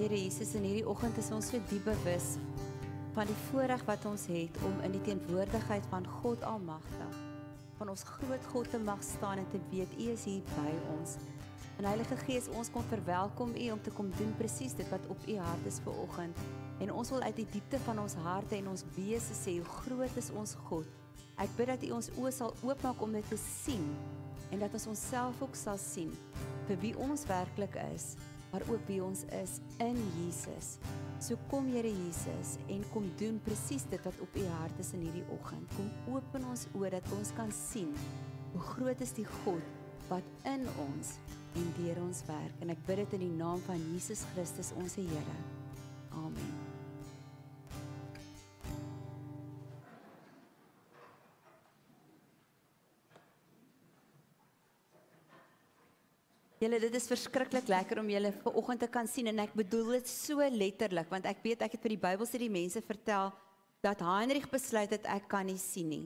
Here Jesus, in hierdie oggend is ons so diep bewus van die voorreg wat ons het om in die teenwoordigheid van God Almagtig, van ons groot God te mag staan en te weet U is hier by ons. En Heilige Gees, ons kom verwelkom U om te kom doen presies dit wat op U hart is vir oggend. En ons wil uit die diepte van ons harte en ons wese sê hoe groot is ons God. Ek bid dat U ons oë sal oopmaak om dit te sien en dat ons onsself ook sal sien vir wie ons werklik is maar ook wie ons is in Jesus. So kom Here Jesus en kom doen presies dit wat op U hart is in hierdie oggend. Kom open ons oë dat ons kan sien hoe groot is die God wat in ons en deur ons werk. En ek bid dit in die naam van Jesus Christus, ons Here. Amen. Julle, dit is verskriklik lekker om julle ver oggend te kan sien en ek bedoel dit so letterlik want ek weet ek het vir die Bybelstudie mense vertel dat Heinrich besluit het ek kan nie sien nie.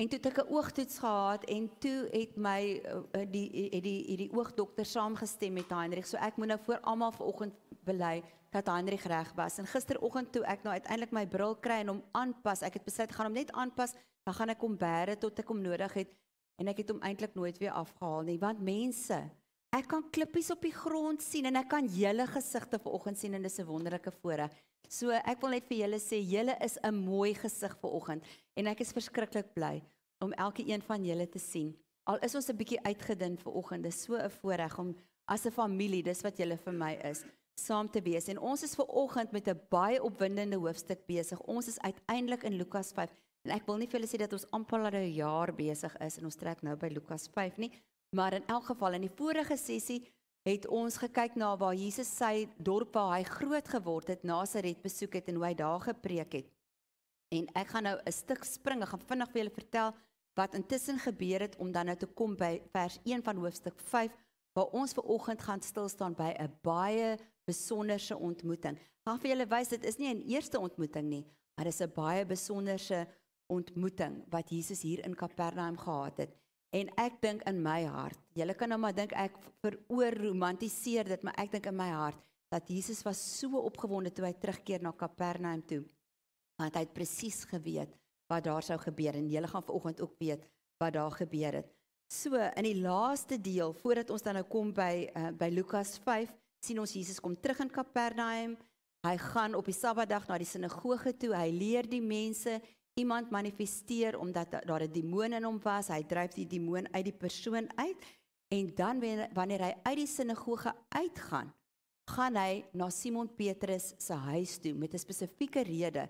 En toe het ek 'n oogtoets gehad en toe het my eh, eh, eh, die het die hierdie oogdokter saamgestem met Heinrich. So ek moet nou voor almal vanoggend bely dat Heinrich reg was. En gisteroggend toe ek nou uiteindelik my bril kry en hom aanpas, ek het besluit gaan hom net aanpas, dan gaan ek hom bære tot ek hom nodig het en ek het hom eintlik nooit weer afgehaal nie want mense ek kan klippies op die grond sien en ek kan julle gesigte vanoggend sien en dis 'n wonderlike voorreg so ek wil net vir julle sê julle is 'n mooi gesig vanoggend en ek is verskriklik bly om elke een van julle te sien al is ons 'n bietjie uitgedun vanoggend dis so 'n voorreg om as 'n familie dis wat julle vir my is saam te wees en ons is veraloggend met 'n baie opwindende hoofstuk besig ons is uiteindelik in Lukas 5 Ek wil nie vir julle sê dat ons amper al 'n jaar besig is en ons trek nou by Lukas 5 nie, maar in elk geval in die vorige sessie het ons gekyk na waar Jesus sy dorp waar hy groot geword het, Nasaret besoek het en hoe hy daar gepreek het. En ek gaan nou 'n stuk spring, ek gaan vinnig vir julle vertel wat intussen gebeur het om dan nou te kom by vers 1 van hoofstuk 5 waar ons ver oggend gaan stil staan by 'n baie besonderse ontmoeting. Ek gaan vir julle wys dit is nie 'n eerste ontmoeting nie, maar dis 'n baie besonderse ontmoeting ontmoeting wat Jesus hier in Kapernaum gehad het. En ek dink in my hart, julle kan nou maar dink ek veroorromantiseer dit, maar ek dink in my hart dat Jesus was so opgewonde toe hy terugkeer na Kapernaum toe. Want hy het presies geweet wat daar sou gebeur en julle gaan vanoggend ook weet wat daar gebeur het. So in die laaste deel voordat ons dan nou kom by uh, by Lukas 5 sien ons Jesus kom terug in Kapernaum. Hy gaan op die Sabbatdag na die sinagoge toe. Hy leer die mense, iemand manifesteer omdat daar 'n demoon in hom was. Hy dryf die demoon uit die persoon uit en dan wanneer hy uit die sinagoge uitgaan, gaan hy na Simon Petrus se huis toe met 'n spesifieke rede.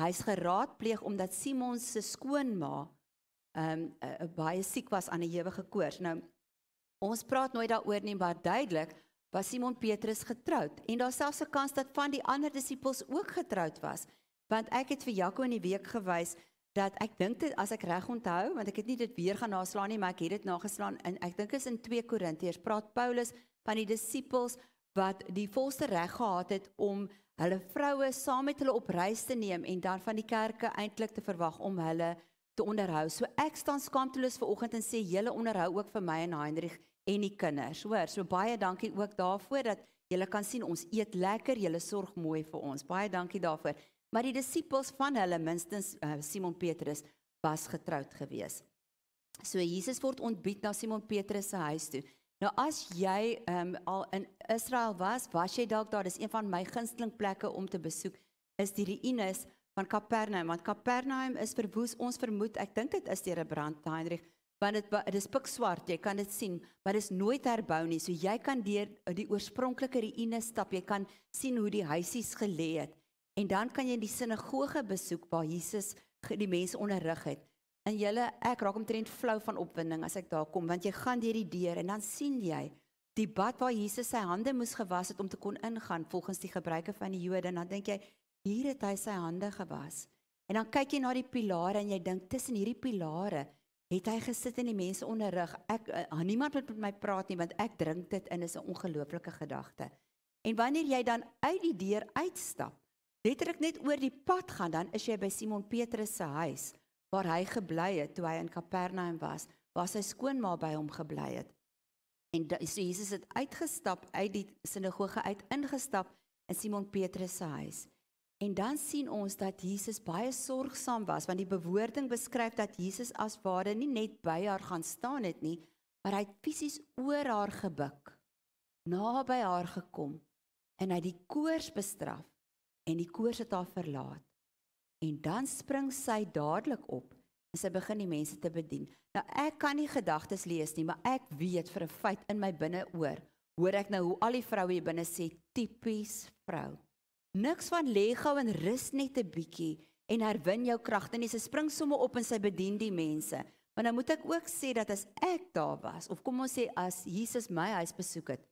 Hy's geraadpleeg omdat Simon se skoonma ehm um, baie siek was aan 'n ewige koors. Nou ons praat nooit daaroor nie, maar duidelik was Simon Petrus getroud en daar selfs 'n kans dat van die ander disippels ook getroud was want ek het vir Jaco in die week gewys dat ek dink dit as ek reg onthou want ek het nie dit weer gaan naslaan nie maar ek het dit nageslaan en ek dink is in 2 Korintiërs praat Paulus van die disippels wat die volste reg gehad het om hulle vroue saam met hulle op reis te neem en dan van die kerke eintlik te verwag om hulle te onderhou. So ek staan skaamteloos ver oggend en sê julle onderhou ook vir my en Heinrich en die kinders. Hoor, so baie dankie ook daarvoor dat julle kan sien ons eet lekker, julle sorg mooi vir ons. Baie dankie daarvoor maar die disippels van hulle minstens uh, Simon Petrus was getroud gewees. So Jesus word ontbied na Simon Petrus se huis toe. Nou as jy um, al in Israel was, was jy dalk daar, dis een van my gunsteling plekke om te besoek, is die ruïnes van Kapernaum, want Kapernaum is verwoes, ons vermoed, ek dink dit is deur 'n brand, Heinrich, want dit dis pikswart, jy kan dit sien, maar dis nooit herbou nie. So jy kan deur die oorspronklike ruïnes stap, jy kan sien hoe die huisies gelê het en dan kan jy die sinagoge besoek waar Jesus die mense onderrig het. En julle, ek raak omtrent flou van opwinding as ek daar kom, want jy gaan deur die deur en dan sien jy die bad waar Jesus sy hande moes gewas het om te kon ingaan volgens die gebruike van die Jode. Dan dink jy, hier het hy sy hande gewas. En dan kyk jy na die pilare en jy dink tussen hierdie pilare het hy gesit en die mense onderrig. Ek eh, ah, niemand wil met my praat nie want ek drink dit in is 'n ongelooflike gedagte. En wanneer jy dan uit die deur uitstap, letterlik net oor die pad gaan, dan is jy by Simon Petrus se huis waar hy gebly het toe hy in Kapernaum was, waar sy skoonma by hom gebly het. En so Jesus het uitgestap uit die sinagoge uit ingestap in Simon Petrus se huis. En dan sien ons dat Jesus baie sorgsaam was want die bewoording beskryf dat Jesus as Vader nie net by haar gaan staan het nie, maar hy het fisies oor haar gebuk, naby haar gekom en hy die koors bestraf en die koors het haar verlaat. En dan spring sy dadelik op en sy begin die mense te bedien. Nou ek kan nie gedagtes lees nie, maar ek weet vir 'n feit in my binneoor, hoor ek nou hoe al die vroue hier binne sê tipies vrou. Niks van lê gou en rus net 'n bietjie en herwin jou kragte nie. Sy spring sommer op en sy bedien die mense. Maar nou moet ek ook sê dat as ek daar was of kom ons sê as Jesus my huis besoek het,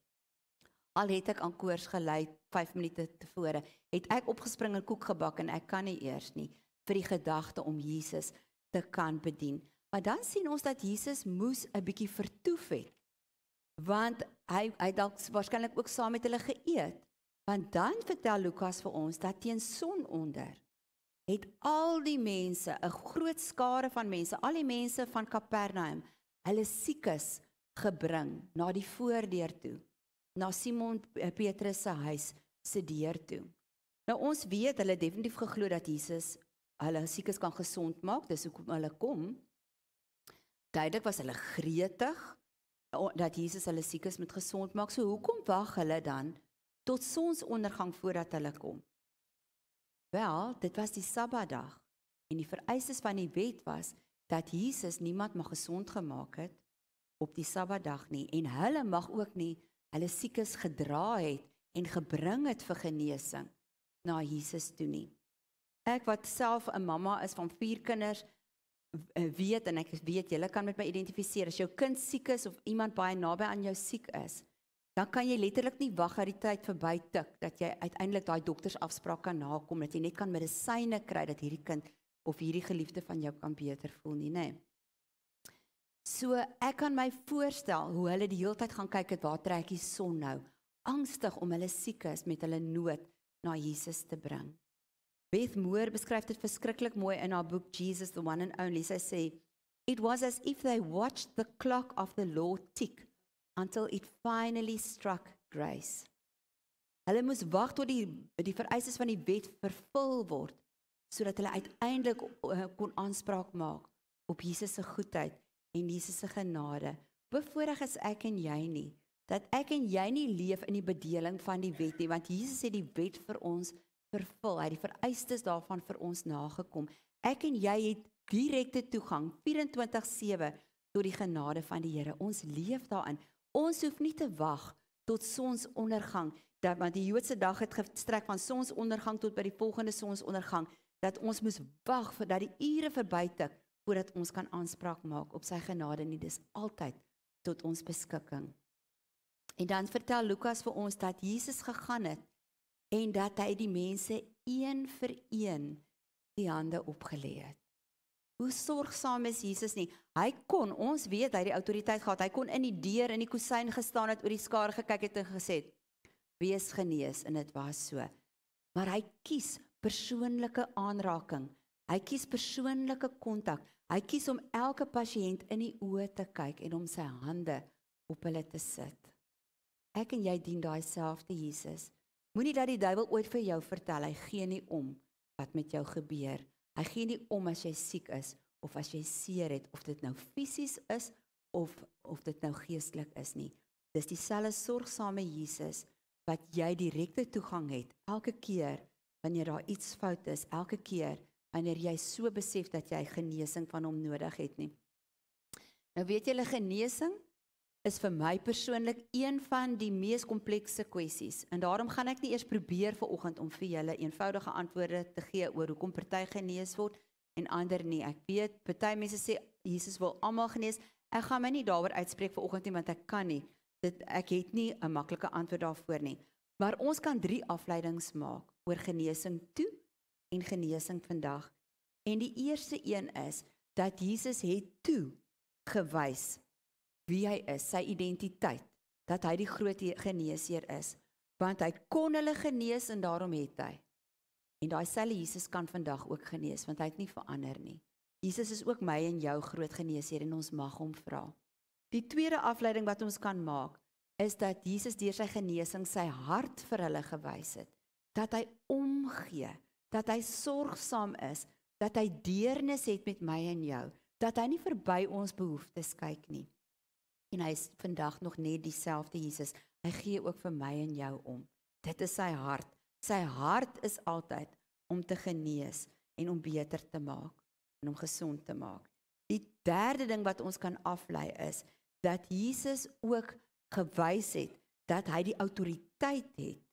al het ek aan koors gelei 5 minute tevore, het ek opgespring en koek gebak en ek kan nie eers nie vir die gedagte om Jesus te kan bedien. Maar dan sien ons dat Jesus moes 'n bietjie vertoef het. Want hy hy dalk waarskynlik ook saam met hulle geëet. Want dan vertel Lukas vir ons dat teen sononder het al die mense, 'n groot skare van mense, al die mense van Kapernaum, hulle siekes gebring na die voordeur toe na Simon eh, Petrus se huis se deur toe. Nou ons weet hulle definitief geglo dat Jesus hulle siekes kan gesond maak, dis hoekom hulle kom. Duidelik was hulle gretig dat Jesus hulle siekes met gesond maak. So hoekom wag hulle dan tot sonsondergang voordat hulle kom? Wel, dit was die Sabbatdag en die vereistes van die wet was dat Jesus niemand mag gesond gemaak het op die Sabbatdag nie en hulle mag ook nie hulle siekes gedra het en gebring het vir genesing na Jesus toe nie. Ek wat self 'n mamma is van 4 kinders eh, weet en ek weet julle kan met my identifiseer as jou kind siek is of iemand baie naby aan jou siek is, dan kan jy letterlik nie wag dat die tyd verby tik dat jy uiteindelik daai doktersafspraak kan nakom dat jy net kan medisyne kry dat hierdie kind of hierdie geliefde van jou kan beter voel nie, né? Nee. So ek kan my voorstel hoe hulle die hele tyd gaan kyk het waar trek die son nou, angstig om hulle siekes met hulle nood na Jesus te bring. Beth Moore beskryf dit verskriklik mooi in haar boek Jesus the One and Only. Sy sê, "It was as if they watched the clock of the Lord tick until it finally struck grace." Hulle moes wag tot die die vereistes van die wet vervul word sodat hulle uiteindelik eh, kon aanspraak maak op Jesus se goedheid en Jesus se genade. Bevoorreg is ek en jy nie dat ek en jy nie leef in die bedeling van die wet nie, want Jesus het die wet vir ons vervul. Hy het die vereistes daarvan vir ons nagekom. Ek en jy het direkte toegang 24/7 tot die genade van die Here. Ons leef daarin. Ons hoef nie te wag tot sonsondergang dat want die Joodse dag het gestrek van sonsondergang tot by die volgende sonsondergang dat ons moes wag vir dat die ure verby tik voordat ons kan aanspraak maak op sy genade nie dis altyd tot ons beskikking. En dan vertel Lukas vir ons dat Jesus gegaan het en dat hy die mense een vir een die hande opgelê het. Hoe sorgsaam is Jesus nie? Hy kon, ons weet hy het die autoriteit gehad. Hy kon in die deur in die kusyn gestaan het, oor die skare gekyk het en gesê: "Wees genees," en dit was so. Maar hy kies persoonlike aanraking. Hy kies persoonlike kontak. Hy kies om elke pasiënt in die oë te kyk en om sy hande op hulle te sit. Ek en jy dien daai selfde Jesus. Moenie dat die duiwel ooit vir jou vertel hy gee nie om wat met jou gebeur. Hy gee nie om as jy siek is of as jy seer het of dit nou fisies is of of dit nou geestelik is nie. Dis dieselfde sorgsame Jesus wat jy direkte toegang het elke keer wanneer daar iets fout is, elke keer wanneer jy so besef dat jy genesing van hom nodig het nie. Nou weet julle genesing is vir my persoonlik een van die mees komplekse kwessies en daarom gaan ek nie eers probeer ver oggend om vir julle eenvoudige antwoorde te gee oor hoekom party genees word en ander nie. Ek weet party mense sê Jesus wil almal genees. Ek gaan my nie daaroor uitspreek ver oggend nie want ek kan nie. Dit ek het nie 'n maklike antwoord daarvoor nie. Maar ons kan drie afleidings maak oor genesing toe en genesing vandag. En die eerste een is dat Jesus het toe gewys wie hy is, sy identiteit, dat hy die groot geneesheer is, want hy kon hulle genees en daarom het hy. En daai selfe Jesus kan vandag ook genees want hy het nie verander nie. Jesus is ook my en jou groot geneesheer en ons mag hom vra. Die tweede afleiding wat ons kan maak is dat Jesus deur sy genesing sy hart vir hulle gewys het, dat hy omgee dat hy sorgsaam is, dat hy deernis het met my en jou, dat hy nie verby ons behoeftes kyk nie. En hy is vandag nog net dieselfde Jesus. Hy gee ook vir my en jou om. Dit is sy hart. Sy hart is altyd om te genees en om beter te maak en om gesond te maak. Die derde ding wat ons kan aflei is dat Jesus ook gewys het dat hy die autoriteit het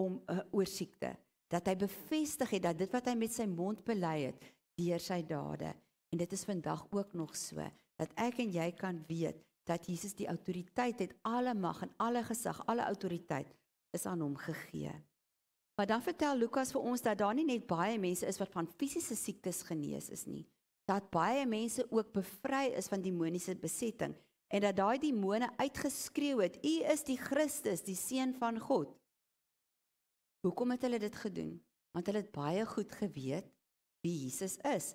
om uh, oor siekte dat hy bevestig het dat dit wat hy met sy mond bely het deur sy dade en dit is vandag ook nog so dat ek en jy kan weet dat Jesus die autoriteit het alle mag en alle gesag alle autoriteit is aan hom gegee. Maar dan vertel Lukas vir ons dat daar nie net baie mense is wat van fisiese siektes genees is nie, dat baie mense ook bevry is van demoniese besetting en dat daai demone uitgeskreeu het: "U is die Christus, die seun van God." Hoekom het hulle dit gedoen? Want hulle het baie goed geweet wie Jesus is.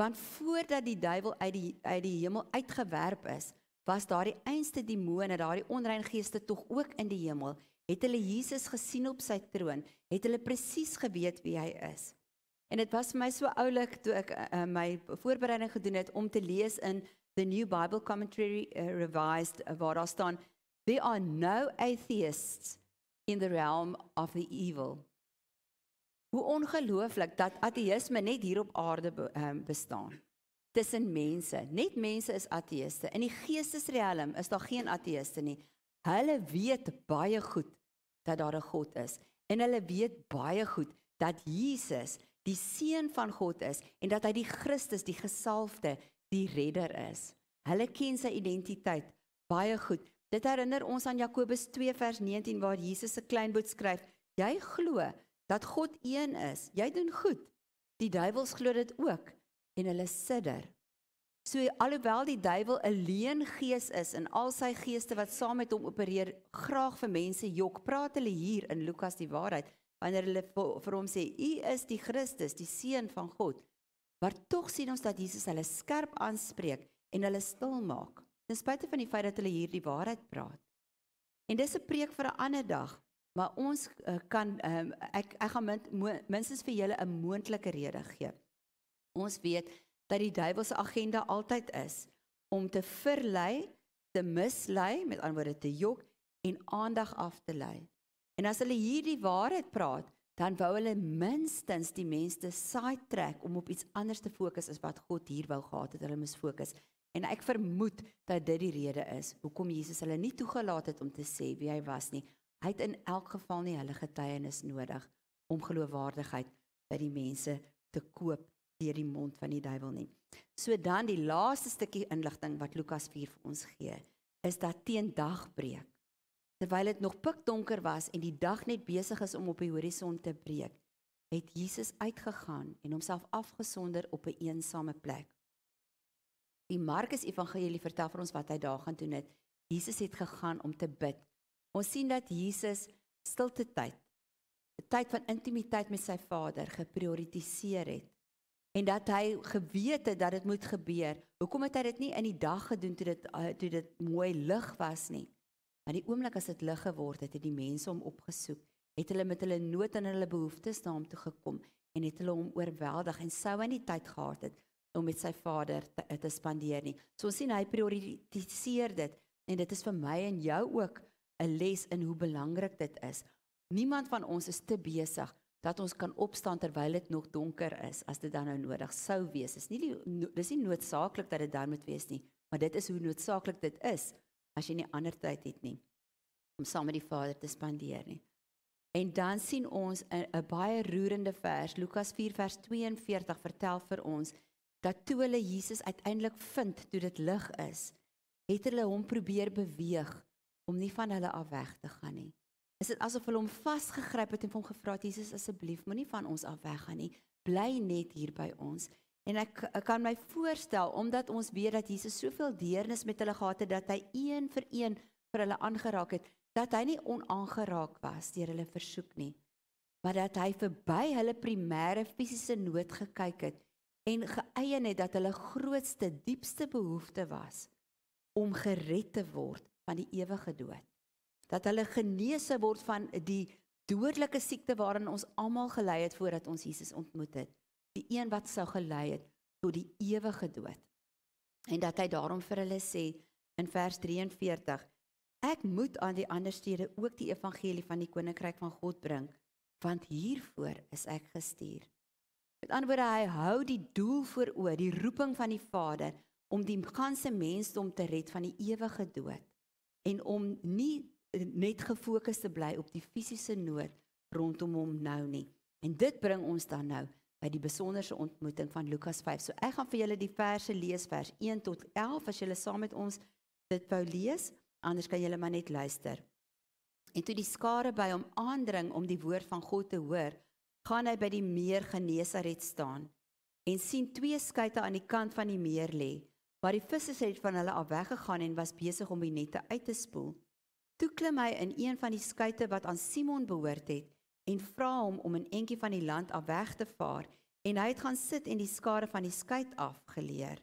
Want voordat die duiwel uit die uit die hemel uitgewerp is, was daardie einste demone, daardie onrein geeste tog ook in die hemel. Het hulle Jesus gesien op sy troon? Het hulle presies geweet wie hy is? En dit was vir my so oulik toe ek uh, my voorbereiding gedoen het om te lees in the New Bible Commentary uh, Revised uh, waar daar staan there are no atheists in the realm of the evil. Hoe ongelooflik dat ateïsme net hier op aarde ehm, bestaan. Tussen mense, net mense is ateëste. In die geestesriem is daar geen ateëste nie. Hulle weet baie goed dat daar 'n God is en hulle weet baie goed dat Jesus die seun van God is en dat hy die Christus, die gesalfde, die redder is. Hulle ken sy identiteit baie goed. Dit herinner ons aan Jakobus 2 vers 19 waar Jesus 'n klein boodskap skryf: Jy glo dat God een is. Jy doen goed. Die duiwels glo dit ook en hulle sidder. So alhoewel die duiwel 'n leuen gees is en al sy geeste wat saam met hom opereer graag vir mense jok, praat hulle hier in Lukas die waarheid wanneer hulle vir hom sê: "U is die Christus, die seun van God." Maar tog sien ons dat Jesus hulle skerp aanspreek en hulle stil maak ten spyte van die feit dat hulle hier die waarheid praat. En dis 'n preek vir 'n ander dag, maar ons eh, kan ehm, ek ek gaan min, minstens vir julle 'n moontlike rede gee. Ons weet dat die duiwels agenda altyd is om te verlei, te mislei, met ander woorde te jok en aandag af te lei. En as hulle hier die waarheid praat, dan wou hulle minstens die mense side track om op iets anders te fokus as wat God hier wou gehad het hulle mis fokus. En ek vermoed dat dit die rede is hoekom Jesus hulle nie toegelaat het om te sê wie hy was nie. Hy het in elk geval nie hulle getuienis nodig om geloofwaardigheid by die mense te koop deur die mond van die duiwel nie. So dan die laaste stukkie inligting wat Lukas 4 vir ons gee, is dat teen dagbreek terwyl dit nog pikdonker was en die dag net besig is om op die horison te breek, het Jesus uitgegaan en homself afgesonder op 'n eensame plek Die Markus Evangelie vertel vir ons wat hy daar gaan doen het. Jesus het gegaan om te bid. Ons sien dat Jesus stilte tyd, 'n tyd van intimiteit met sy Vader geprioritiseer het en dat hy geweet het dat dit moet gebeur. Hoekom het hy dit nie in die dag gedoen toe dit eh, toe dit mooi lig was nie? Want die oomblik as dit lig geword het, het die mense hom opgesoek, het hulle met hulle nood en hulle behoeftes na hom toe gekom en het hulle hom oorweldig en sou in die tyd gehad het om met sy vader te, eh, te spandeer nie. So ons sien hy prioritiseer dit en dit is vir my en jou ook 'n les in hoe belangrik dit is. Niemand van ons is te besig dat ons kan opstaan terwyl dit nog donker is as dit dan nou nodig sou wees. Dis nie die, no, dis nie noodsaaklik dat dit dan moet wees nie, maar dit is hoe noodsaaklik dit is as jy nie ander tyd het nie om saam met die Vader te spandeer nie. En dan sien ons 'n baie roerende vers, Lukas 4 vers 42 vertel vir ons dat toe hulle Jesus uiteindelik vind toe dit lig is, het hulle hom probeer beweeg om nie van hulle af weg te gaan nie. Is dit asof hulle hom vasgegryp het en hom gevra het Jesus asseblief moenie van ons af weggaan nie. Bly net hier by ons. En ek, ek kan my voorstel omdat ons weet dat Jesus soveel deernis met hulle gehad het dat hy een vir een vir hulle aangeraak het, dat hy nie onaangeraak was deur hulle versoek nie, maar dat hy verby hulle primêre fisiese nood gekyk het en geëien het dat hulle grootste diepste behoefte was om gered te word van die ewige dood. Dat hulle genese word van die dodelike siekte waarin ons almal gelei het voordat ons Jesus ontmoet het. Die een wat sou gelei het tot die ewige dood. En dat hy daarom vir hulle sê in vers 43: Ek moet aan die ander stede ook die evangelie van die koninkryk van God bring, want hiervoor is ek gestuur. Met ander woorde, hy hou die doel voor oë, die roeping van die Vader om die ganse mensdom te red van die ewige dood en om nie eh, net gefokus te bly op die fisiese nood rondom hom nou nie. En dit bring ons dan nou by die besonderse ontmoeting van Lukas 5. So ek gaan vir julle die verse lees vers 1 tot 11 as julle saam met ons dit wou lees, anders kan julle maar net luister. En toe die skare by hom aandring om die woord van God te hoor, gaan hy by die meer Genesaret staan en sien twee skuite aan die kant van die meer lê, waar die visse het van hulle af weggegaan en was besig om die nette uit te spoel. Toe klim hy in een van die skuite wat aan Simon behoort het en vra hom om 'n entjie van die land af weg te vaar en hy het gaan sit en die skare van die skuit af geleer.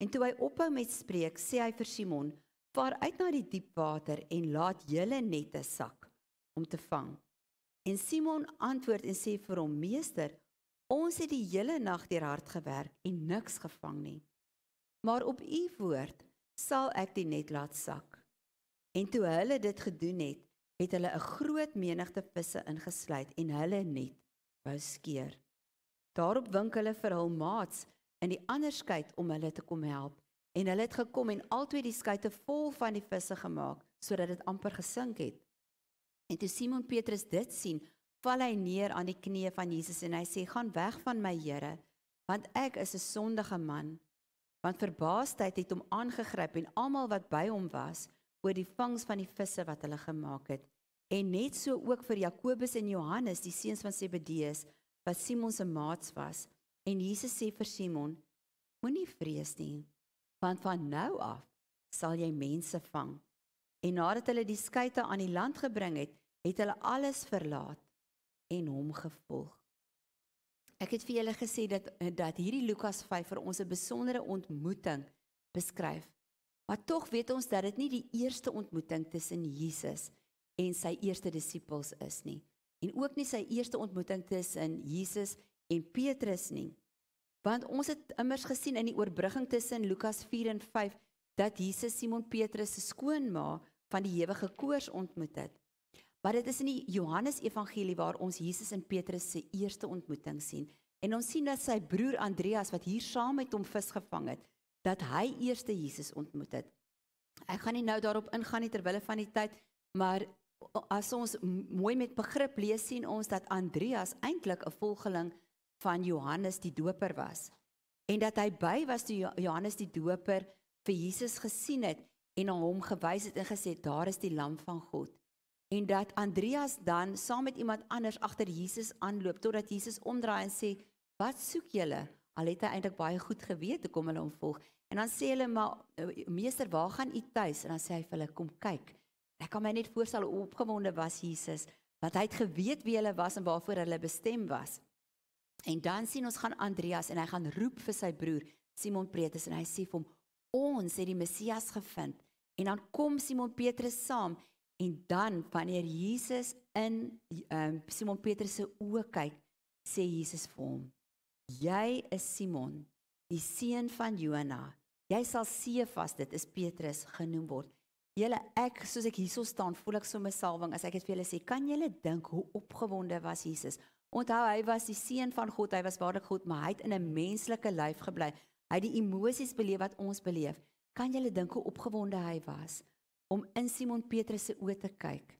En toe hy ophou met spreek, sê hy vir Simon: "Vaar uit na die diep water en laat julle nette sak om te vang." En Simon antwoord en sê vir hom: "Meester, ons het die hele nag deur hard gewerk en niks gevang nie. Maar op u woord sal ek die net laat sak." En toe hulle dit gedoen het, het hulle 'n groot menigte visse ingesluit en hulle net wou skeer. Daarop wink hulle vir hul maats in die ander skei om hulle te kom help en hulle het gekom en altyd die skei te vol van die visse gemaak sodat dit amper gesink het. En toe Simon Petrus dit sien, val hy neer aan die knieë van Jesus en hy sê: "Gaan weg van my, Here, want ek is 'n sondige man." Want verbaasdheid het hom aangegryp en almal wat by hom was oor die vangs van die visse wat hulle gemaak het. En net so ook vir Jakobus en Johannes, die seuns van Zebedeus, wat Simon se maats was. En Jesus sê vir Simon: "Moenie vrees nie, want van nou af sal jy mense vang." En nadat hulle die skeite aan die land gebring het, het hulle alles verlaat en hom gevolg. Ek het vir julle gesê dat dat hierdie Lukas 5 vir ons 'n besondere ontmoeting beskryf. Maar tog weet ons dat dit nie die eerste ontmoeting tussen Jesus en sy eerste disippels is nie en ook nie sy eerste ontmoeting tussen Jesus en Petrus nie. Want ons het immers gesien in die oorbrugging tussen Lukas 4 en 5 dat Jesus Simon Petrus se skoonma van die ewige koors ontmoet het. Maar dit is in die Johannes Evangelie waar ons Jesus en Petrus se eerste ontmoeting sien en ons sien dat sy broer Andreas wat hier saam met hom vis gevang het, dat hy eerste Jesus ontmoet het. Ek gaan nie nou daarop ingaan nie terwyl van die tyd, maar as ons mooi met begrip lees sien ons dat Andreas eintlik 'n volgeling van Johannes die Doper was en dat hy by was toe Johannes die Doper vir Jesus gesien het en na hom gewys het en gesê daar is die lam van God en dat Andreas dan saam met iemand anders agter Jesus aanloop totdat Jesus omdraai en sê wat soek julle al het hy eintlik baie goed geweet hoekom hulle hom volg en dan sê hulle maar nou, meester waar gaan u tuis en dan sê hy vir hulle kom kyk ek kan my net voorstel hoe opgewonde was Jesus want hy het geweet wie hulle was en waarvoor hulle bestem was en dan sien ons gaan Andreas en hy gaan roep vir sy broer Simon Petrus en hy sê vir hom ons het die Messias gevind. En dan kom Simon Petrus saam en dan wanneer Jesus in um, Simon Petrus se oë kyk, sê Jesus vir hom: "Jy is Simon, die seun van Jona. Jy sal Sefas, dit is Petrus genoem word." Julle ek soos ek hierso staan, voel ek so my salwing as ek dit vir julle sê. Kan julle dink hoe opgewonde was Jesus? Onthou hy was die seun van God, hy was waarlik God, maar hy het in 'n menslike lyf gebly. Hy het die emosies beleef wat ons beleef. Kan jy dink hoe opgewonde hy was om in Simon Petrus se oë te kyk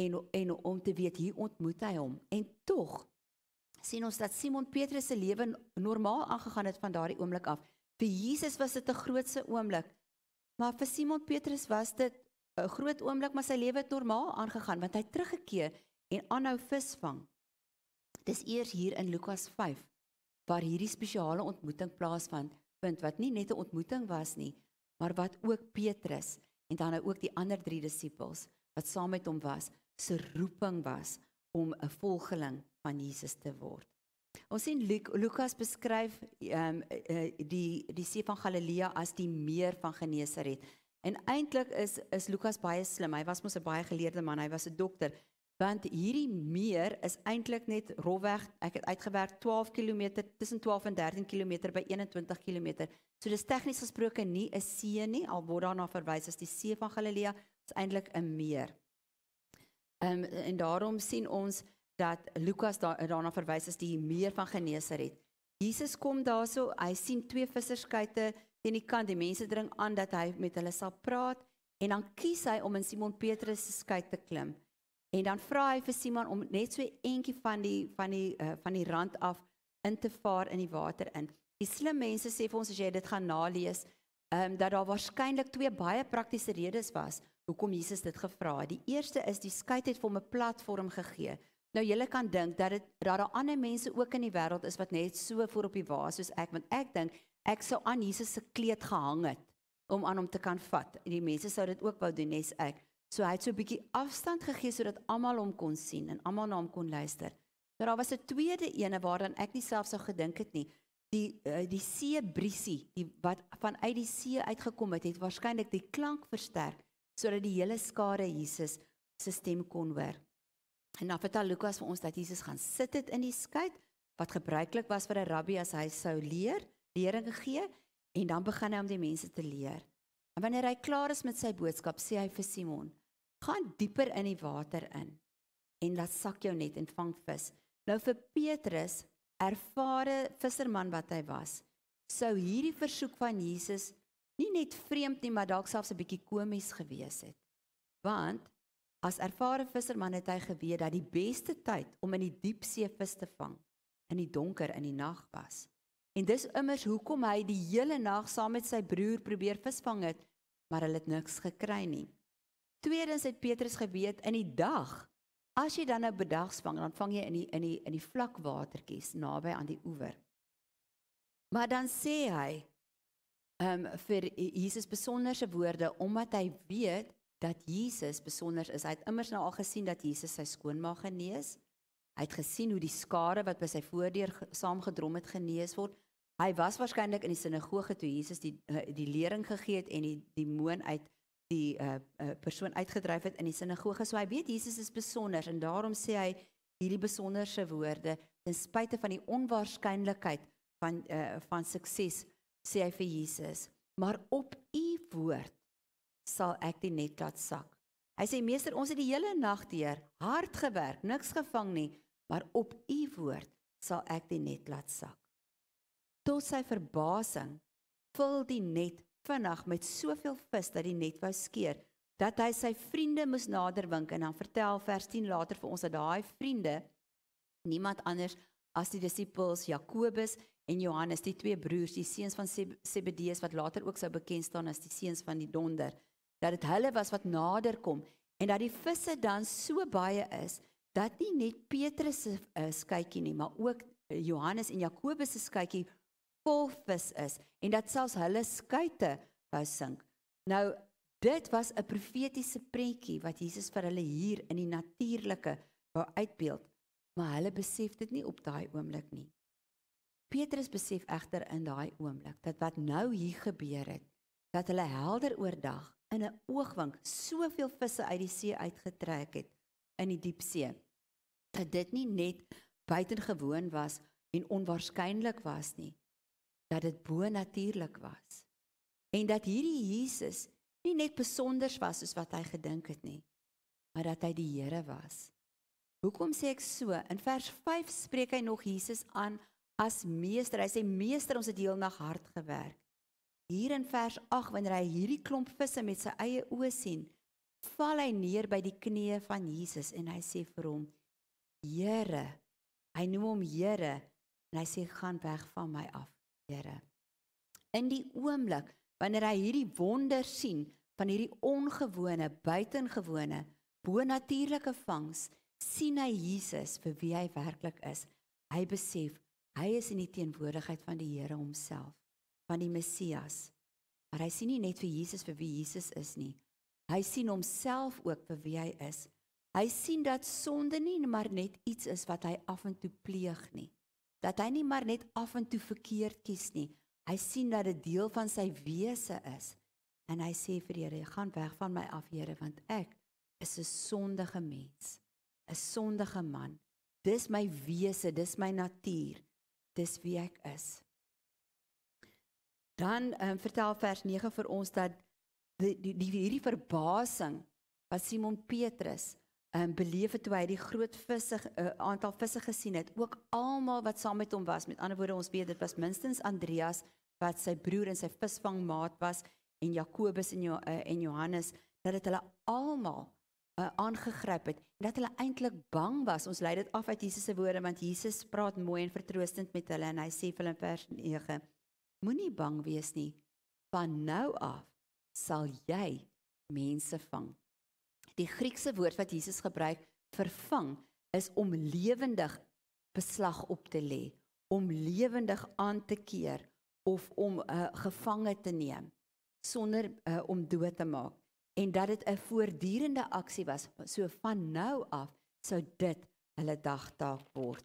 en en om te weet hier ontmoet hy hom. En tog sien ons dat Simon Petrus se lewe normaal aangegaan het van daardie oomblik af. Vir Jesus was dit 'n grootse oomblik. Maar vir Simon Petrus was dit 'n groot oomblik, maar sy lewe het normaal aangegaan want hy het teruggekeer en aanhou visvang. Dis eers hier in Lukas 5 waar hierdie spesiale ontmoeting plaasvind vind wat nie net 'n ontmoeting was nie, maar wat ook Petrus en dan ook die ander 3 disippels wat saam met hom was, se roeping was om 'n volgeling van Jesus te word. Ons sien Luke, Lukas beskryf ehm um, die die see van Galilea as die meer van Genesaret. En eintlik is is Lukas baie slim. Hy was mos 'n baie geleerde man, hy was 'n dokter want hierdie meer is eintlik net rofweg ek het uitgewerk 12 km tussen 12 en 13 km by 21 km. So dis tegnies gesproke nie 'n see nie al word daarna verwys as die see van Galilea, is eintlik 'n meer. Ehm um, en daarom sien ons dat Lukas da, daarna verwys as die meer van Genesaret. Jesus kom daarso, hy sien twee visserskuite teen die kant, die mense dring aan dat hy met hulle sal praat en dan kies hy om in Simon Petrus se skuit te klim. En dan vra hy vir Simon om net so 'n entjie van die van die uh, van die rand af in te vaar in die water in. Die slim mense sê vir ons as jy dit gaan nalees, ehm um, dat daar waarskynlik twee baie praktiese redes was hoekom Jesus dit gevra het. Die eerste is die skyt het hom 'n platform gegee. Nou jy kan dink dat dit dat daar ander mense ook in die wêreld is wat net so voor op die waar soos ek want ek dink ek sou aan Jesus se kleed gehang het om aan hom te kan vat. En die mense sou dit ook wou doen nes ek. So hy het so 'n bietjie afstand gegee sodat almal hom kon sien en almal na hom kon luister. Maar nou, daar was 'n tweede ene waaraan ek nie selfs sou gedink het nie. Die eh, die see briesie, die wat vanuit die see uitgekom het, het waarskynlik die klank versterk sodat die hele skare Jesus se stem kon hoor. En dan vertel Lukas vir ons dat Jesus gaan sit het in die skei wat gebruiklik was vir 'n rabbi as hy sou leer, lering gee en dan begin hy om die mense te leer. En wanneer hy klaar is met sy boodskap, sê hy vir Simon: gaan dieper in die water in en laat sak jou net en vang vis. Nou vir Petrus, ervare visserman wat hy was, sou hierdie versoek van Jesus nie net vreemd nie, maar dalk selfs 'n bietjie komies gewees het. Want as ervare visserman het hy geweet dat die beste tyd om in die diepsee vis te vang in die donker in die nag was. En dis immers hoekom hy die hele nag saam met sy broer probeer visvang het, maar hulle het niks gekry nie. Tweedens het Petrus geweet in die dag as jy dan nou bedags vang, dan vang jy in die in die in die vlak watertjies naby aan die oewer. Maar dan sê hy ehm um, vir Jesus besonderse woorde omdat hy weet dat Jesus besonder is. Hy het immers nou al gesien dat Jesus sy skoonma genees. Hy het gesien hoe die skare wat by sy voordeur saamgedrom het genees word. Hy was waarskynlik in die sinagoge toe Jesus die eh, die lering gegee het en die demoon uit die uh, uh, persoon uitgedryf het in die sinagoge. So hy weet Jesus is besonder en daarom sê hy hierdie besonderse woorde ten spyte van die onwaarskynlikheid van uh, van sukses sê hy vir Jesus, maar op u woord sal ek die net laat sak. Hy sê meester, ons het die hele nag deur hard gewerk, niks gevang nie, maar op u woord sal ek die net laat sak. Tot sy verbasing vul die net vinnig met soveel vis dat die net wou skeer dat hy sy vriende moes naderwink en dan vertel vers 10 later vir ons dat daai vriende niemand anders as die disippels Jakobus en Johannes die twee broers die seuns van Zebedeus wat later ook sou bekend staan as die seuns van die donder dat dit hulle was wat nader kom en dat die visse dan so baie is dat nie net Petrus se eh, skytjie nie maar ook eh, Johannes en Jakobus se skytjie vol vis is en dat selfs hulle skuite wou sink. Nou dit was 'n profetiese prentjie wat Jesus vir hulle hier in die natuurlike wou uitbeeld, maar hulle besef dit nie op daai oomblik nie. Petrus besef egter in daai oomblik dat wat nou hier gebeur het, dat hulle helder oordag in 'n oogwink soveel visse uit die see uitgetrek het in die diepsee. Dat dit nie net buitengewoon was en onwaarskynlik was nie, dat dit bo-natuurlik was en dat hierdie Jesus nie net besonders was soos wat hy gedink het nie, maar dat hy die Here was. Hoekom sê ek so? In vers 5 spreek hy nog Jesus aan as meester. Hy sê meester, ons het heel nag hard gewerk. Hier in vers 8 wanneer hy hierdie klomp visse met sy eie oë sien, val hy neer by die knieë van Jesus en hy sê vir hom: "Here." Hy noem hom Here en hy sê: "Gaan weg van my af. Here. In die oomblik wanneer hy hierdie wonder sien van hierdie ongewone, buitengewone, bonatuurlike vangs, sien hy Jesus vir wie hy werklik is. Hy besef hy is in die teenwoordigheid van die Here homself, van die Messias. Maar hy sien nie net vir Jesus vir wie Jesus is nie. Hy sien homself ook vir wie hy is. Hy sien dat sonde nie maar net iets is wat hy af en toe pleeg nie dat hy nie maar net af en toe verkeerd kies nie. Hy sien dat dit deel van sy wese is en hy sê vir die Here, "Gaan weg van my af, Here, want ek is 'n sondige mens, 'n sondige man. Dis my wese, dis my natuur, dis wie ek is." Dan um, vertel vers 9 vir ons dat die, die, die hierdie verbasing wat Simon Petrus um, beleef het toe hy die groot visse uh, aantal visse gesien het, ook almal wat saam met hom was. Met ander woorde, ons weet dit was minstens Andreas wat sy broer en sy visvangmaat was en Jakobus en jo, uh, en Johannes dat dit hulle almal uh, aangegryp het en dat hulle eintlik bang was. Ons lei dit af uit Jesus se woorde want Jesus praat mooi en vertroostend met hulle en hy sê vir hulle in vers 9: Moenie bang wees nie. Van nou af sal jy mense vang. Die Griekse woord wat Jesus gebruik vervang is om lewendig beslag op te lê, om lewendig aan te keer of om 'n uh, eh, gevange te neem sonder uh, om dood te maak en dat dit 'n voortdurende aksie was. So van nou af sou dit hulle dagtaak word.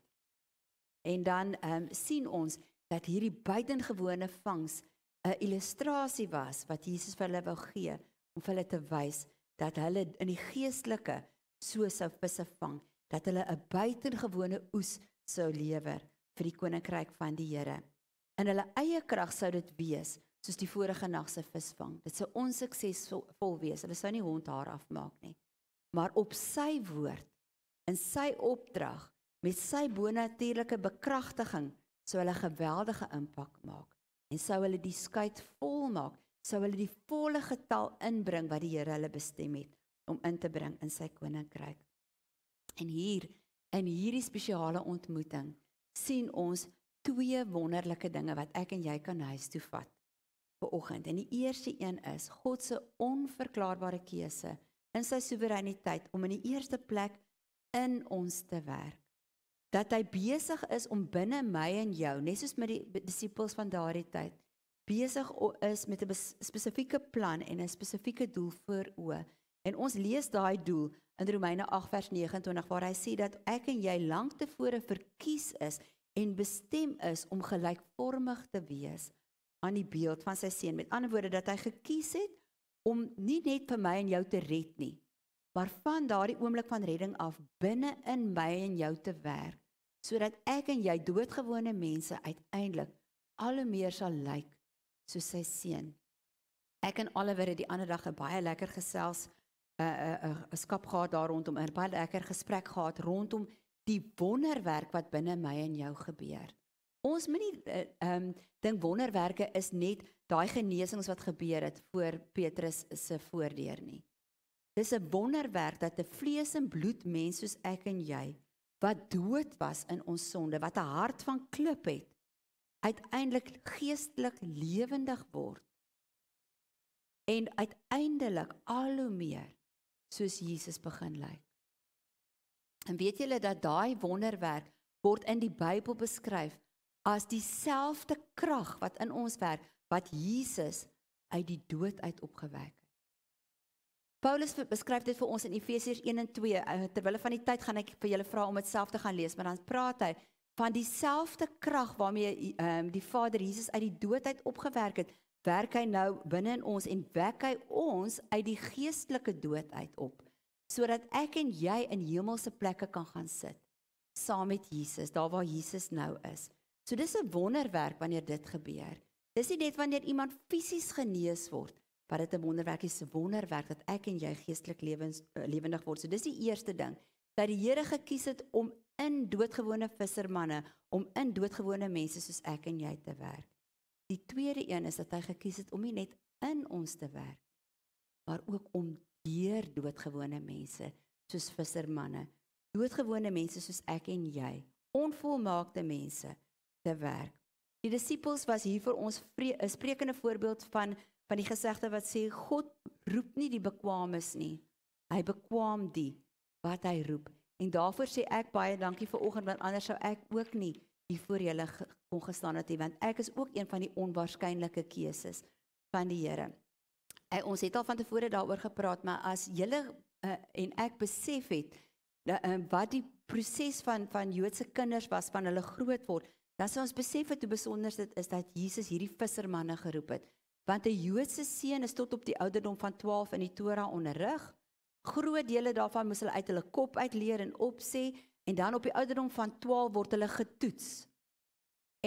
En dan ehm um, sien ons dat hierdie buitengewone vangs 'n illustrasie was wat Jesus vir hulle wou gee om vir hulle te wys dat hulle in die geestelike so sou visse vang dat hulle 'n buitengewone oes sou lewer vir die koninkryk van die Here. In hulle eie krag sou dit wees soos die vorige nag se visvang. Dit sou onsuksesvol wees. Hulle sou nie hond haar afmaak nie. Maar op sy woord en sy opdrag met sy bonatuurlike bekragtiging sou hulle geweldige impak maak en sou hulle die skei vol maak sou hulle die volle getal inbring wat die Here hulle bestem het om in te bring in sy koninkryk. En hier in hierdie spesiale ontmoeting sien ons twee wonderlike dinge wat ek en jy kan huis toe vat vir oggend. En die eerste een is God se onverklaarbare keuse in sy soewereiniteit om in die eerste plek in ons te werk. Dat hy besig is om binne my en jou, net soos met die disippels van daardie tyd, besig is met 'n spesifieke plan en 'n spesifieke doel voor oë. En ons lees daai doel in Romeine 8 vers 29 waar hy sê dat ek en jy lank tevore verkies is en bestem is om gelykvormig te wees aan die beeld van sy seun. Met ander woorde dat hy gekies het om nie net vir my en jou te red nie, maar van daardie oomblik van redding af binne in my en jou te werk sodat ek en jy doodgewone mense uiteindelik al hoe meer sal lyk soos sy seun. Ek en Oliver het die ander dag 'n baie lekker gesels 'n 'n 'n 'n skop gehad daar rondom 'n baie lekker gesprek gehad rondom die wonderwerk wat binne my en jou gebeur. Ons moet nie eh, ehm uh, um, dink wonderwerke is net daai genesings wat gebeur het voor Petrus se voordeur nie. Dis 'n wonderwerk dat 'n vlees en bloed mens soos ek en jy wat dood was in ons sonde, wat 'n hart van klip het, uiteindelik geestelik lewendig word en uiteindelik al hoe meer soos Jesus begin lyk. En weet julle dat daai wonderwerk word in die Bybel beskryf as dieselfde krag wat in ons werk wat Jesus uit die dood uit opgewek het. Paulus beskryf dit vir ons in Efesiërs 1 en 2. Eh, terwyl hulle van die tyd gaan ek vir julle vra om dit self te gaan lees, maar dan praat hy van dieselfde krag waarmee ehm um, die Vader Jesus uit die dood uit opgewerk het, werk hy nou binne in ons en wek hy ons uit die geestelike dood uit op sodat ek en jy in hemelse plekke kan gaan sit saam met Jesus, daar waar Jesus nou is. So dis 'n wonderwerk wanneer dit gebeur. Dis nie net wanneer iemand fisies genees word wat dit 'n wonderwerk is, 'n wonderwerk dat ek en jy geestelik lewens eh, lewendig word. So dis die eerste ding dat die Here gekies het om in doodgewone vissermanne om in doodgewone mense soos ek en jy te werk. Die tweede een is dat hy gekies het om nie net in ons te werk nie, maar ook om deur doodgewone mense soos vissermanne, doodgewone mense soos ek en jy, onvolmaakte mense te werk. Die disippels was hier vir ons 'n sprekende voorbeeld van van die gesegde wat sê God roep nie die bekwames nie. Hy bekwam die wat hy roep En daarvoor sê ek baie dankie vir oggend want anders sou ek ook nie hier voor julle kon gestaan het nie want ek is ook een van die onwaarskynlike keuses van die Here. Hy ons het al van tevore daaroor gepraat maar as julle uh, en ek besef het dat, uh, eh, wat die proses van van Joodse kinders was van hulle groot word, dan sou ons besef het hoe besonder dit is dat Jesus hierdie vissermanne geroep het want 'n Joodse seun is tot op die ouderdom van 12 in die Torah onderrig groot dele daarvan moes hulle uit hulle kop uit leer en opsê en dan op die ouderdom van 12 word hulle getoets.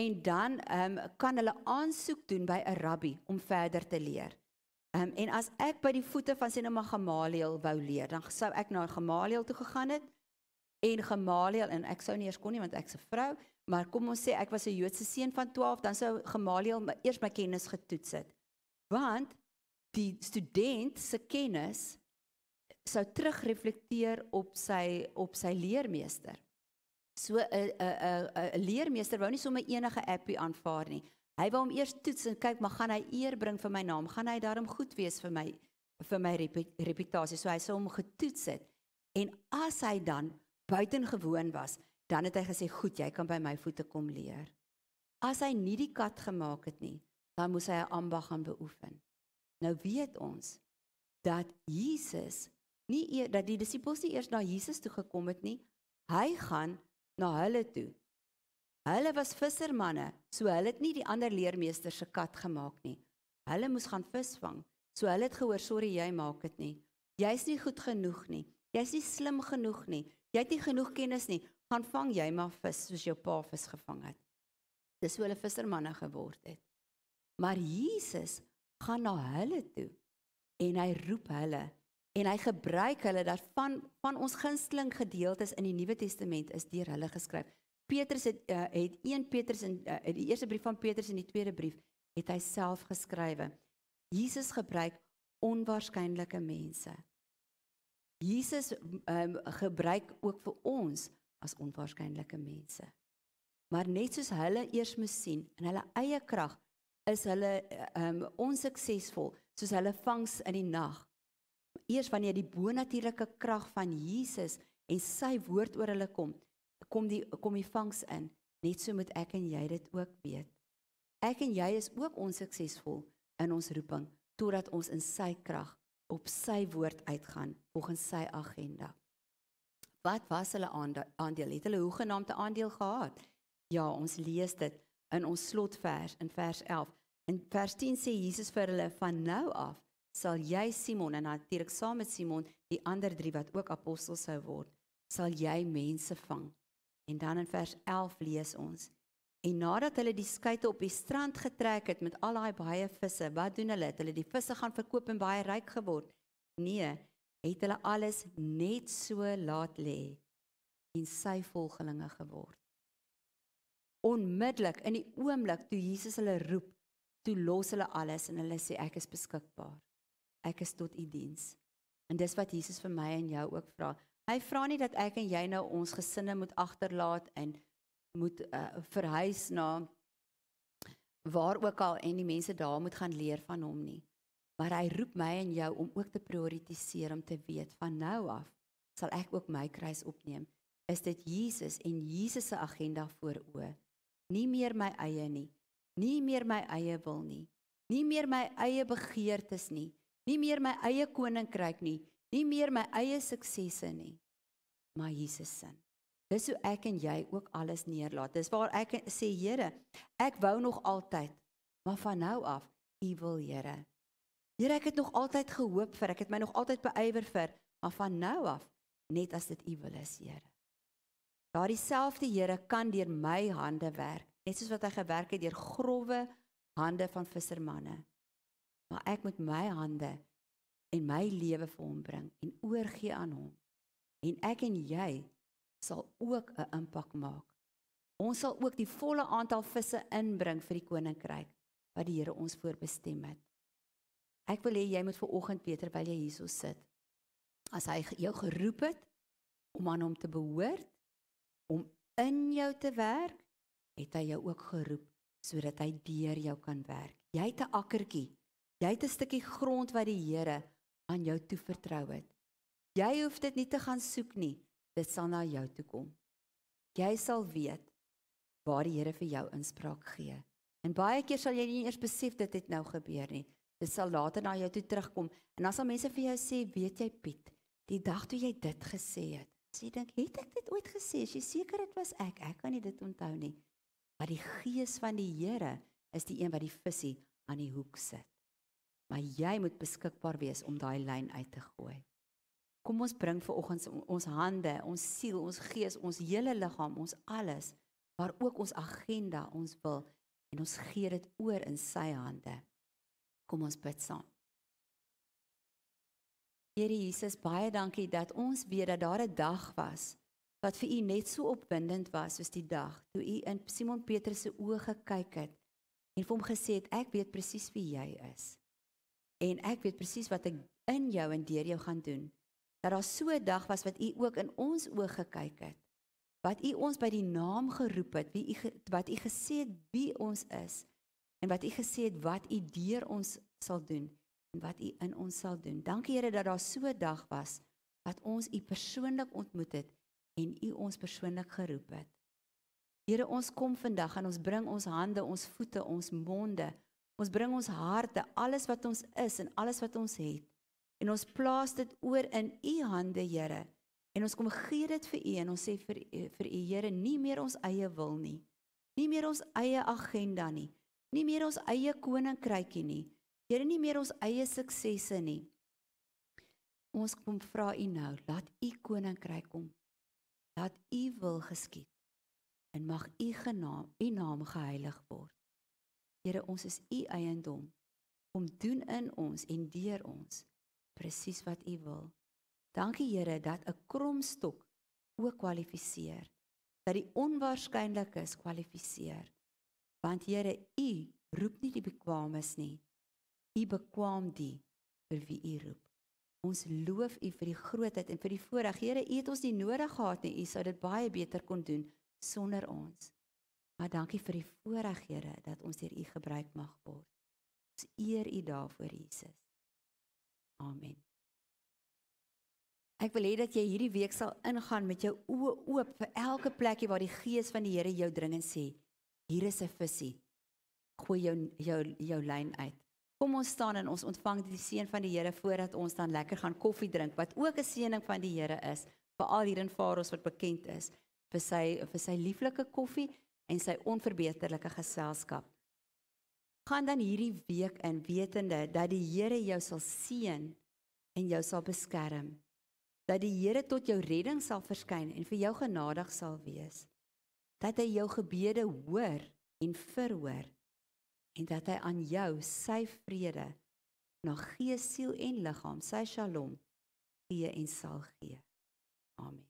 En dan ehm um, kan hulle aansoek doen by 'n rabbi om verder te leer. Ehm um, en as ek by die voete van sê nou maar Gamaliel wou leer, dan sou ek na Gamaliel toe gegaan het en Gamaliel en ek sou nie eers kon nie want ek's 'n vrou, maar kom ons sê ek was 'n Joodse seun van 12, dan sou Gamaliel eers my kennis getoets het. Want die student se kennis sou terugreflekteer op sy op sy leermeester. So 'n 'n 'n 'n leermeester wou nie sommer enige appie aanvaar nie. Hy wou hom eers toets en kyk, maar gaan hy eer bring vir my naam? Gaan hy daarom goed wees vir my vir my reputasie? So hy sou hom getoets het. En as hy dan buitengewoon was, dan het hy gesê, "Goed, jy kan by my voete kom leer." As hy nie die kat gemaak het nie, dan moes hy 'n ambag gaan beoefen. Nou weet ons dat Jesus nie eer, dat die disippels nie eers na Jesus toe gekom het nie. Hy gaan na hulle toe. Hulle was vissermanne, so hulle het nie die ander leermeester se kat gemaak nie. Hulle moes gaan visvang, so hulle het gehoor, "Sorry, jy maak dit nie. Jy's nie goed genoeg nie. Jy's nie slim genoeg nie. Jy het nie genoeg kennis nie. Gaan vang jy maar vis soos jou pa vis gevang het." Dis hoe hulle vissermanne geword het. Maar Jesus gaan na hulle toe en hy roep hulle en hy gebruik hulle dat van van ons gunsteling gedeeltes in die Nuwe Testament is deur hulle geskryf. Petrus het uh, het 1 Petrus in uh, die eerste brief van Petrus en die tweede brief het hy self geskrywe. Jesus gebruik onwaarskynlike mense. Jesus um, gebruik ook vir ons as onwaarskynlike mense. Maar net soos hulle eers moes sien in hulle eie krag is hulle um onsuksesvol soos hulle vangs in die nag eers wanneer die bonatuurlike krag van Jesus en sy woord oor hulle kom, kom die kom die vangs in. Net so moet ek en jy dit ook weet. Ek en jy is ook onsuksesvol in ons roeping totdat ons in sy krag op sy woord uitgaan volgens sy agenda. Wat was hulle aandeel? Het hulle hoegenaamde aandeel gehad? Ja, ons lees dit in ons slotvers in vers 11. In vers 10 sê Jesus vir hulle van nou af sal jy Simon en natuurlik saam met Simon die ander drie wat ook apostels sou word, sal jy mense vang. En dan in vers 11 lees ons: En nadat hulle die skeite op die strand getrek het met al daai baie visse, wat doen hulle? Hulle die visse gaan verkoop en baie ryk geword. Nee, het hulle alles net so laat lê en sy volgelinge geword. Onmiddellik in die oomblik toe Jesus hulle roep, toe los hulle alles en hulle sê ek is beskikbaar ek is tot u diens. En dis wat Jesus vir my en jou ook vra. Hy vra nie dat ek en jy nou ons gesinne moet agterlaat en moet uh, verhuis na waar ook al en die mense daar moet gaan leer van hom nie. Maar hy roep my en jou om ook te prioritiseer om te weet van nou af sal ek ook my kruis opneem. Is dit Jesus en Jesus se agenda voor o. Nie meer my eie nie. Nie meer my eie wil nie. Nie meer my eie begeertes nie nie meer my eie koninkryk nie, nie meer my eie suksesse nie, maar Jesus se. Dis hoe ek en jy ook alles neerlaat. Dis waar ek sê Here, ek wou nog altyd, maar van nou af, U wil Here. Here, ek het nog altyd gehoop vir, ek het my nog altyd beywer vir, maar van nou af net as dit U wil is, Here. Daardie selfde Here kan deur my hande werk, net soos wat hy gewerk het deur growwe hande van vissermanne maar ek moet my hande en my lewe vir hom bring en oorgee aan hom. En ek en jy sal ook 'n impak maak. Ons sal ook die volle aantal visse inbring vir die koninkryk wat die Here ons voorbestem het. Ek wil hê jy moet vanoggend weet terwyl jy hierso sit, as hy jou geroep het om aan hom te behoort, om in jou te werk, het hy jou ook geroep sodat hy deur jou kan werk. Jy't 'n akkertjie Jy het 'n stukkie grond wat die Here aan jou toe vertrou het. Jy hoef dit nie te gaan soek nie. Dit sal na jou toe kom. Jy sal weet waar die Here vir jou inspraak gee. En baie keer sal jy nie eers besef dit het nou gebeur nie. Dit sal later na jou toe terugkom. En dan sal mense vir jou sê, "Weet jy Piet, die dag toe jy dit gesê het." Sê dink, "Het ek dit ooit gesê? Is jy seker dit was ek? Ek kan nie dit onthou nie." Maar die gees van die Here is die een wat die visie aan die hoek sit. Maar jy moet beskikbaar wees om daai lyn uit te gooi. Kom ons bring viroggend ons hande, ons siel, ons gees, ons hele liggaam, ons alles, maar ook ons agenda, ons wil en ons gee dit oor in sy hande. Kom ons bid saam. Here Jesus, baie dankie dat ons weet dat daar 'n dag was wat vir u net so opwindend was soos die dag toe u in Simon Petrus se oë gekyk het en vir hom gesê het ek weet presies wie jy is en ek weet presies wat ek in jou en deur jou gaan doen. Dat daar so 'n dag was wat u ook in ons oë gekyk het. Wat u ons by die naam geroep het, wie u wat u gesê het wie ons is en wat u gesê het wat u deur ons sal doen en wat u in ons sal doen. Dankie Here dat daar so 'n dag was wat ons u persoonlik ontmoet het en u ons persoonlik geroep het. Here ons kom vandag en ons bring ons hande, ons voete, ons monde Ons bring ons harte, alles wat ons is en alles wat ons het en ons plaas dit oor in u hande, Here. En ons kom gee dit vir u en ons sê vir vir u Here nie meer ons eie wil nie. Nie meer ons eie agenda nie. Nie meer ons eie koninkrykie nie. Here nie meer ons eie suksesse nie. Ons kom vra u nou, laat u koninkryk kom. Laat u wil geskied. En mag u genaam, u naam geheilig word. Here, ons is u eiendom om doen in ons en deur ons presies wat u wil. Dankie Here dat 'n kromstok ook kwalifiseer. Dat die onwaarskynlikes kwalifiseer. Want Here, u roep nie die bekwames nie. U bekwam die vir wie u roep. Ons loof u vir die grootheid en vir die voorreg. Here, u het ons nie nodig gehad nie. U sou dit baie beter kon doen sonder ons. Maar dankie vir die voorreg, Here, dat ons deur U gebruik mag word. Ons eer U daarvoor, Jesus. Amen. Ek wil hê dat jy hierdie week sal ingaan met jou oë oop vir elke plekie waar die gees van die Here jou dring en sê, hier is 'n visie. Gooi jou jou jou lyn uit. Kom ons staan en ons ontvang die seën van die Here voordat ons dan lekker gaan koffie drink wat ook 'n seëning van die Here is vir al hier in Faros wat bekend is vir sy vir sy lieflike koffie en sy onverbeterlike geselskap. Gaan dan hierdie week in wetende dat die Here jou sal seën en jou sal beskerm. Dat die Here tot jou redding sal verskyn en vir jou genadig sal wees. Dat hy jou gebede hoor en verhoor en dat hy aan jou sy vrede na gees, siel en liggaam, sy shalom gee en sal gee. Amen.